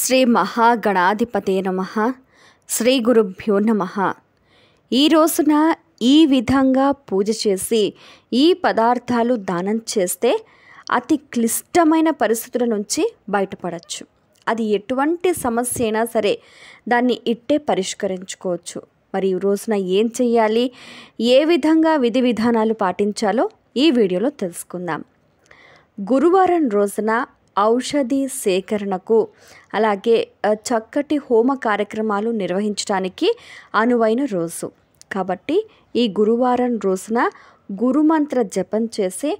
శ్రీ మహాగణాధిపతే నమ శ్రీ గురుభ్యో నమ ఈ రోజున ఈ విధంగా పూజ చేసి ఈ పదార్థాలు దానం చేస్తే అతి క్లిష్టమైన పరిస్థితుల నుంచి బయటపడచ్చు అది ఎటువంటి సమస్య అయినా సరే దాన్ని ఇట్టే పరిష్కరించుకోవచ్చు మరి ఈ రోజున ఏం చేయాలి ఏ విధంగా విధి విధానాలు పాటించాలో ఈ వీడియోలో తెలుసుకుందాం గురువారం రోజున ఔషధి సేకరణకు అలాగే చక్కటి హోమ కార్యక్రమాలు నిర్వహించడానికి అనువైన రోజు కాబట్టి ఈ గురువారం రోజున గురుమంత్ర జపం చేసి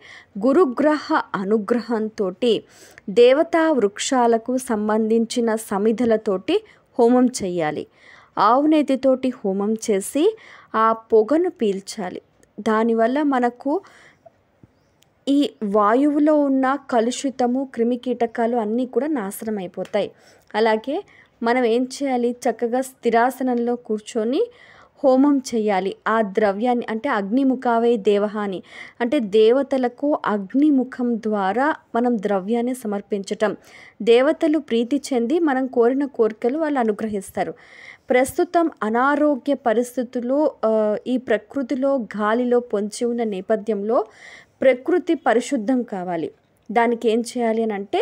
గురుగ్రహ అనుగ్రహంతో దేవతా వృక్షాలకు సంబంధించిన సమిధలతోటి హోమం చేయాలి ఆవునేతితోటి హోమం చేసి ఆ పొగను పీల్చాలి దానివల్ల మనకు ఈ వాయువులో ఉన్న కలుషితము క్రిమి కీటకాలు అన్నీ కూడా నాశనం అయిపోతాయి అలాగే మనం ఏం చేయాలి చక్కగా స్థిరాసనంలో కూర్చొని హోమం చేయాలి ఆ ద్రవ్యాన్ని అంటే అగ్నిముఖావే దేవహాని అంటే దేవతలకు అగ్నిముఖం ద్వారా మనం ద్రవ్యాన్ని సమర్పించటం దేవతలు ప్రీతి చెంది మనం కోరిన కోరికలు వాళ్ళు అనుగ్రహిస్తారు ప్రస్తుతం అనారోగ్య పరిస్థితులు ఈ ప్రకృతిలో గాలిలో పొంచి ఉన్న నేపథ్యంలో ప్రకృతి పరిశుద్ధం కావాలి దానికి ఏం చేయాలి అని అంటే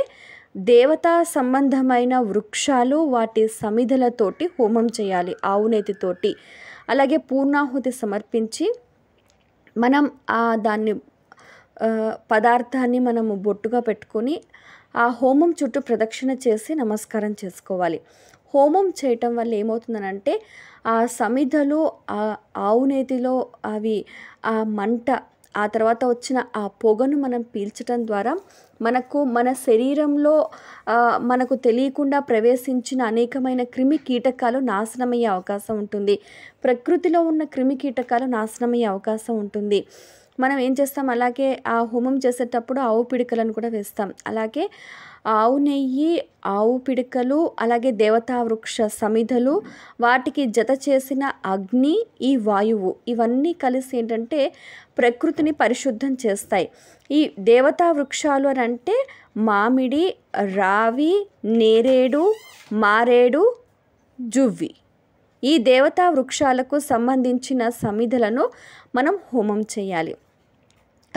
దేవతా సంబంధమైన వృక్షాలు వాటి సమిధలతోటి హోమం చేయాలి ఆవునేతితోటి అలాగే పూర్ణాహుతి సమర్పించి మనం ఆ దాన్ని పదార్థాన్ని మనము బొట్టుగా పెట్టుకొని ఆ హోమం చుట్టూ ప్రదక్షిణ చేసి నమస్కారం చేసుకోవాలి హోమం చేయటం వల్ల ఏమవుతుందనంటే ఆ సమిధలు ఆ ఆవునేతిలో అవి ఆ మంట ఆ తర్వాత వచ్చిన ఆ పొగను మనం పీల్చటం ద్వారా మనకు మన శరీరంలో మనకు తెలియకుండా ప్రవేశించిన అనేకమైన క్రిమి కీటకాలు నాశనమయ్యే అవకాశం ఉంటుంది ప్రకృతిలో ఉన్న క్రిమి కీటకాలు నాశనమయ్యే అవకాశం ఉంటుంది మనం ఏం చేస్తాం అలాగే ఆ హోమం చేసేటప్పుడు ఆవు పిడికలను కూడా వేస్తాం అలాగే ఆవు నెయ్యి ఆవు పిడికలు అలాగే దేవతా వృక్ష సమిధలు వాటికి జత చేసిన అగ్ని ఈ వాయువు ఇవన్నీ కలిసి ఏంటంటే ప్రకృతిని పరిశుద్ధం చేస్తాయి ఈ దేవతా వృక్షాలు అని అంటే మామిడి రావి నేరేడు మారేడు జువ్వి ఈ దేవతా వృక్షాలకు సంబంధించిన సమిధలను మనం హోమం చేయాలి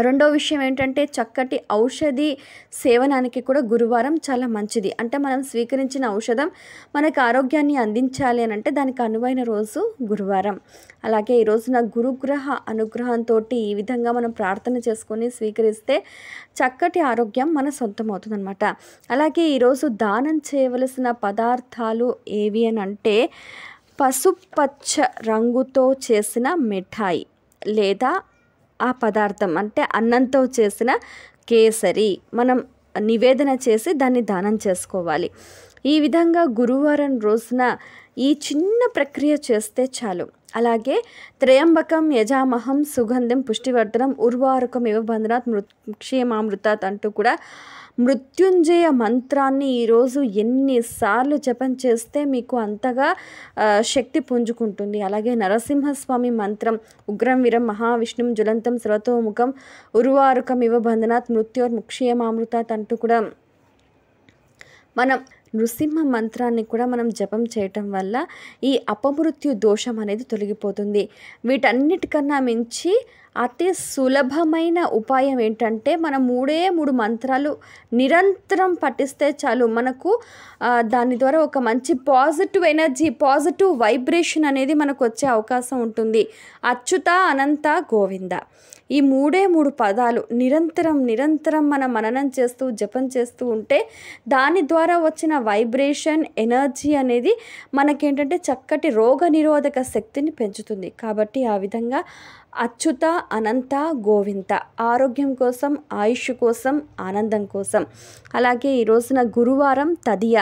రెండో విషయం ఏంటంటే చక్కటి ఔషధి సేవనానికి కూడా గురువారం చాలా మంచిది అంటే మనం స్వీకరించిన ఔషధం మనకు ఆరోగ్యాన్ని అందించాలి అని అంటే దానికి అనువైన రోజు గురువారం అలాగే ఈ రోజున గురుగ్రహ అనుగ్రహంతో ఈ విధంగా మనం ప్రార్థన చేసుకొని స్వీకరిస్తే చక్కటి ఆరోగ్యం మన సొంతం అలాగే ఈరోజు దానం చేయవలసిన పదార్థాలు ఏవి అని అంటే పసుపచ్చ రంగుతో చేసిన మిఠాయి లేదా ఆ పదార్థం అంటే అన్నంతో చేసిన కేసరి మనం నివేదన చేసి దాన్ని దానం చేసుకోవాలి ఈ విధంగా గురువారం రోజున ఈ చిన్న ప్రక్రియ చేస్తే చాలు అలాగే త్రయంబకం యజామహం సుగంధం పుష్టివర్ధనం ఉర్వారకం ఇవ బంధనాత్ మృక్షేమామృతాత్ అంటూ కూడా మృత్యుంజయ మంత్రాన్ని ఈరోజు ఎన్నిసార్లు జపం చేస్తే మీకు అంతగా శక్తి పుంజుకుంటుంది అలాగే నరసింహస్వామి మంత్రం ఉగ్రం విరం మహావిష్ణుం జ్వలంతం సర్వతోముఖం ఉర్వారుకం ఇవ్వబంధనాత్ మృత్యుర్ మృత్యోర్ముక్షేమామృతాత్ అంటూ కూడా మనం నృసింహ మంత్రాన్ని కూడా మనం జపం చేయటం వల్ల ఈ అపమృత్యు దోషం అనేది తొలగిపోతుంది వీటన్నిటికన్నా మించి అతి సులభమైన ఉపాయం ఏంటంటే మన మూడే మూడు మంత్రాలు నిరంతరం పఠిస్తే చాలు మనకు దాని ద్వారా ఒక మంచి పాజిటివ్ ఎనర్జీ పాజిటివ్ వైబ్రేషన్ అనేది మనకు వచ్చే అవకాశం ఉంటుంది అచ్యుత అనంత గోవింద ఈ మూడే మూడు పదాలు నిరంతరం నిరంతరం మన మననం చేస్తూ జపం చేస్తూ ఉంటే దాని ద్వారా వచ్చిన వైబ్రేషన్ ఎనర్జీ అనేది మనకేంటంటే చక్కటి రోగ నిరోధక శక్తిని పెంచుతుంది కాబట్టి ఆ విధంగా అచ్యుత అనంత గోవింత ఆరోగ్యం కోసం ఆయుష్ కోసం ఆనందం కోసం అలాగే ఈ రోజున గురువారం తదియ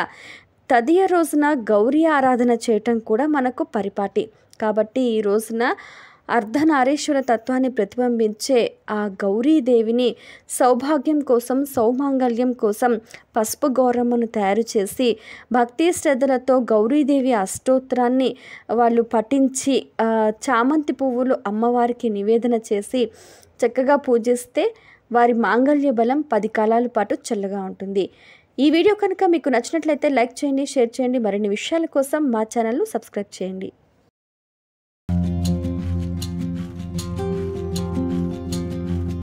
తదియ రోజున గౌరీ ఆరాధన చేయటం కూడా మనకు పరిపాటి కాబట్టి ఈ రోజున అర్ధనారీశ్వర తత్వాన్ని ప్రతిబింబించే ఆ గౌరీదేవిని సౌభాగ్యం కోసం సౌమాంగల్యం కోసం పసుపు గౌరమ్మను తయారు చేసి భక్తి శ్రద్ధలతో గౌరీదేవి అష్టోత్తరాన్ని వాళ్ళు పఠించి చామంతి పువ్వులు అమ్మవారికి నివేదన చేసి చక్కగా పూజిస్తే వారి మాంగళ్య బలం పది కాలాల పాటు చల్లగా ఉంటుంది ఈ వీడియో కనుక మీకు నచ్చినట్లయితే లైక్ చేయండి షేర్ చేయండి మరిన్ని విషయాల కోసం మా ఛానల్ను సబ్స్క్రైబ్ చేయండి